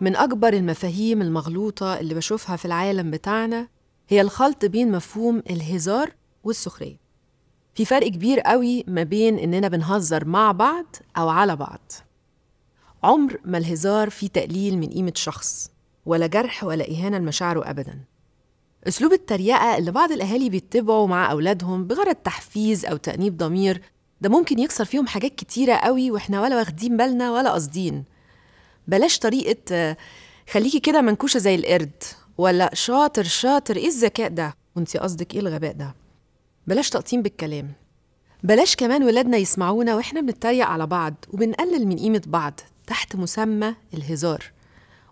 من أكبر المفاهيم المغلوطة اللي بشوفها في العالم بتاعنا هي الخلط بين مفهوم الهزار والسخرية في فرق كبير قوي ما بين إننا بنهزر مع بعض أو على بعض عمر ما الهزار فيه تقليل من قيمة شخص ولا جرح ولا إهانة لمشاعره أبداً أسلوب التريقة اللي بعض الأهالي بيتبعوا مع أولادهم بغرض تحفيز أو تأنيب ضمير ده ممكن يكسر فيهم حاجات كتيرة قوي وإحنا ولا واخدين بالنا ولا قاصدين بلاش طريقه خليكي كده منكوشه زي القرد ولا شاطر شاطر ايه الذكاء ده وانت قصدك ايه الغباء ده بلاش تقطيم بالكلام بلاش كمان ولادنا يسمعونا واحنا بنتريق على بعض وبنقلل من قيمه بعض تحت مسمى الهزار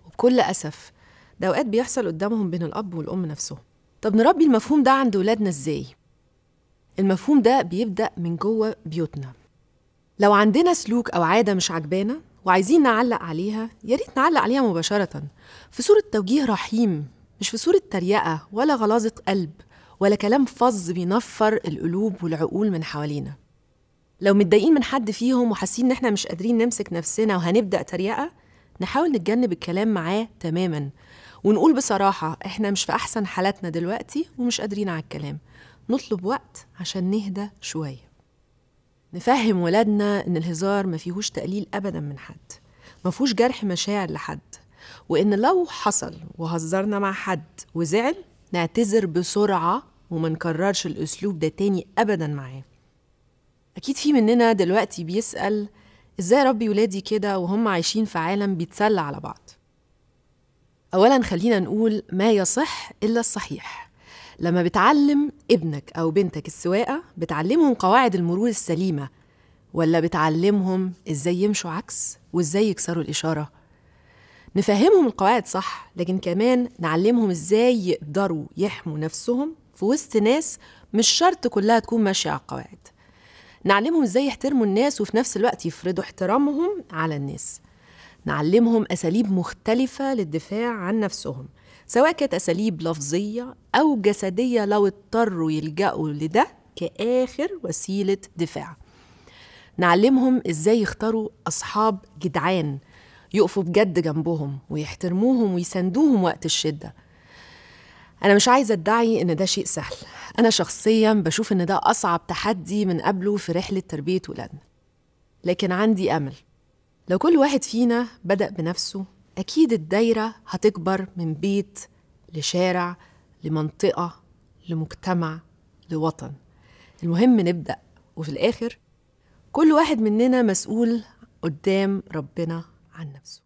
وبكل اسف ده اوقات بيحصل قدامهم بين الاب والام نفسهم طب نربي المفهوم ده عند ولادنا ازاي المفهوم ده بيبدا من جوه بيوتنا لو عندنا سلوك او عاده مش عجبانا وعايزين نعلق عليها يا ريت نعلق عليها مباشرة في صورة توجيه رحيم مش في صورة تريقة ولا غلاظة قلب ولا كلام فظ بينفر القلوب والعقول من حوالينا لو متضايقين من حد فيهم وحاسين ان احنا مش قادرين نمسك نفسنا وهنبدا تريقه نحاول نتجنب الكلام معاه تماما ونقول بصراحه احنا مش في احسن حالاتنا دلوقتي ومش قادرين على الكلام نطلب وقت عشان نهدى شويه نفهم ولادنا إن الهزار ما فيهوش تقليل أبدا من حد ما فيهوش جرح مشاعر لحد وإن لو حصل وهزرنا مع حد وزعل نعتذر بسرعة وما نكررش الأسلوب ده تاني أبدا معاه أكيد في مننا دلوقتي بيسأل إزاي ربي ولادي كده وهم عايشين في عالم بيتسلى على بعض أولا خلينا نقول ما يصح إلا الصحيح لما بتعلم ابنك أو بنتك السواقة بتعلمهم قواعد المرور السليمة ولا بتعلمهم إزاي يمشوا عكس وإزاي يكسروا الإشارة نفهمهم القواعد صح لكن كمان نعلمهم إزاي يقدروا يحموا نفسهم في وسط ناس مش شرط كلها تكون ماشية على القواعد نعلمهم إزاي يحترموا الناس وفي نفس الوقت يفرضوا احترامهم على الناس نعلمهم أساليب مختلفة للدفاع عن نفسهم سواء كانت أساليب لفظية أو جسدية لو اضطروا يلجأوا لده كآخر وسيلة دفاع نعلمهم إزاي يختاروا أصحاب جدعان يقفوا بجد جنبهم ويحترموهم ويساندوهم وقت الشدة أنا مش عايزة أدعي إن ده شيء سهل أنا شخصيا بشوف إن ده أصعب تحدي من قبله في رحلة تربية ولادنا لكن عندي أمل لو كل واحد فينا بدأ بنفسه أكيد الدايرة هتكبر من بيت لشارع لمنطقة لمجتمع لوطن المهم نبدأ وفي الآخر كل واحد مننا مسؤول قدام ربنا عن نفسه